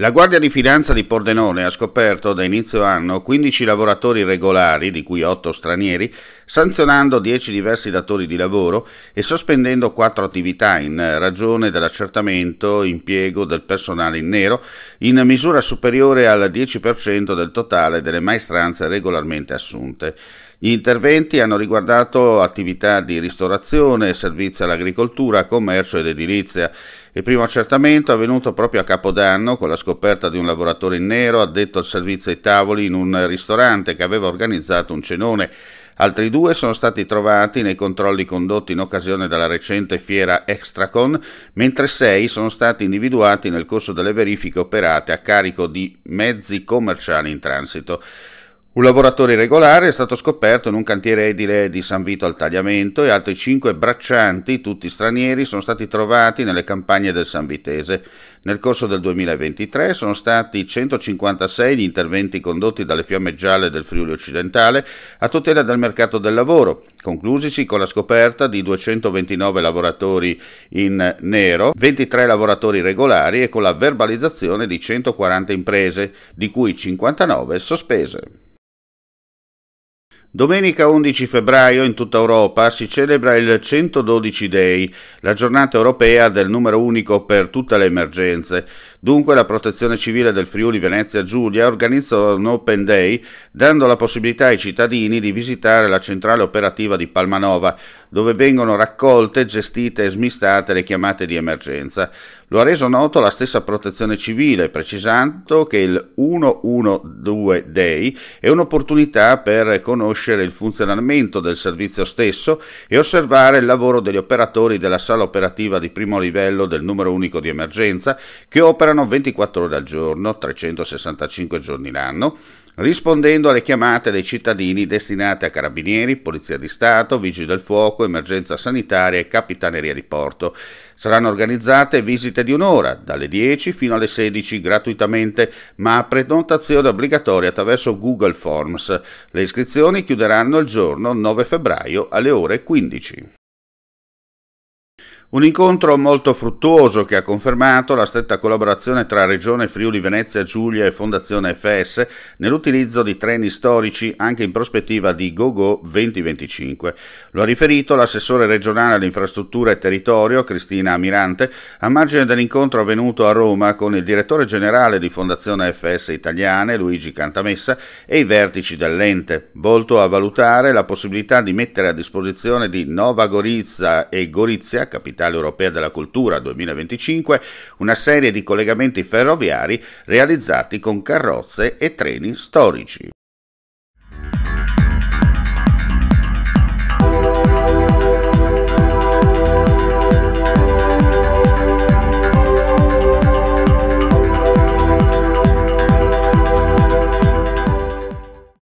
La Guardia di Finanza di Pordenone ha scoperto da inizio anno 15 lavoratori regolari, di cui 8 stranieri, sanzionando 10 diversi datori di lavoro e sospendendo 4 attività in ragione dell'accertamento impiego del personale in nero in misura superiore al 10% del totale delle maestranze regolarmente assunte. Gli interventi hanno riguardato attività di ristorazione, servizi all'agricoltura, commercio ed edilizia. Il primo accertamento è avvenuto proprio a Capodanno con la scoperta di un lavoratore in nero addetto al servizio ai tavoli in un ristorante che aveva organizzato un cenone. Altri due sono stati trovati nei controlli condotti in occasione della recente fiera Extracon, mentre sei sono stati individuati nel corso delle verifiche operate a carico di mezzi commerciali in transito. Un lavoratore irregolare è stato scoperto in un cantiere edile di San Vito al Tagliamento e altri cinque braccianti, tutti stranieri, sono stati trovati nelle campagne del San Vitese. Nel corso del 2023 sono stati 156 gli interventi condotti dalle fiamme gialle del Friuli Occidentale a tutela del mercato del lavoro, conclusisi con la scoperta di 229 lavoratori in nero, 23 lavoratori regolari e con la verbalizzazione di 140 imprese, di cui 59 sospese. Domenica 11 febbraio in tutta Europa si celebra il 112 Day, la giornata europea del numero unico per tutte le emergenze. Dunque la Protezione Civile del Friuli Venezia Giulia organizzò un Open Day dando la possibilità ai cittadini di visitare la centrale operativa di Palmanova dove vengono raccolte, gestite e smistate le chiamate di emergenza. Lo ha reso noto la stessa Protezione Civile, precisando che il 112 Day è un'opportunità per conoscere il funzionamento del servizio stesso e osservare il lavoro degli operatori della sala operativa di primo livello del numero unico di emergenza che opera operano 24 ore al giorno, 365 giorni l'anno, rispondendo alle chiamate dei cittadini destinate a carabinieri, polizia di Stato, vigili del fuoco, emergenza sanitaria e capitaneria di porto. Saranno organizzate visite di un'ora, dalle 10 fino alle 16 gratuitamente, ma a prenotazione obbligatoria attraverso Google Forms. Le iscrizioni chiuderanno il giorno 9 febbraio alle ore 15. Un incontro molto fruttuoso che ha confermato la stretta collaborazione tra Regione Friuli Venezia Giulia e Fondazione FS nell'utilizzo di treni storici anche in prospettiva di GoGo 2025. Lo ha riferito l'assessore regionale alle infrastrutture e territorio Cristina Amirante a margine dell'incontro avvenuto a Roma con il direttore generale di Fondazione FS Italiane Luigi Cantamessa e i vertici dell'ente, volto a valutare la possibilità di mettere a disposizione di Nova Gorizia e Gorizia, capitale Capitale Europea della Cultura 2025, una serie di collegamenti ferroviari realizzati con carrozze e treni storici.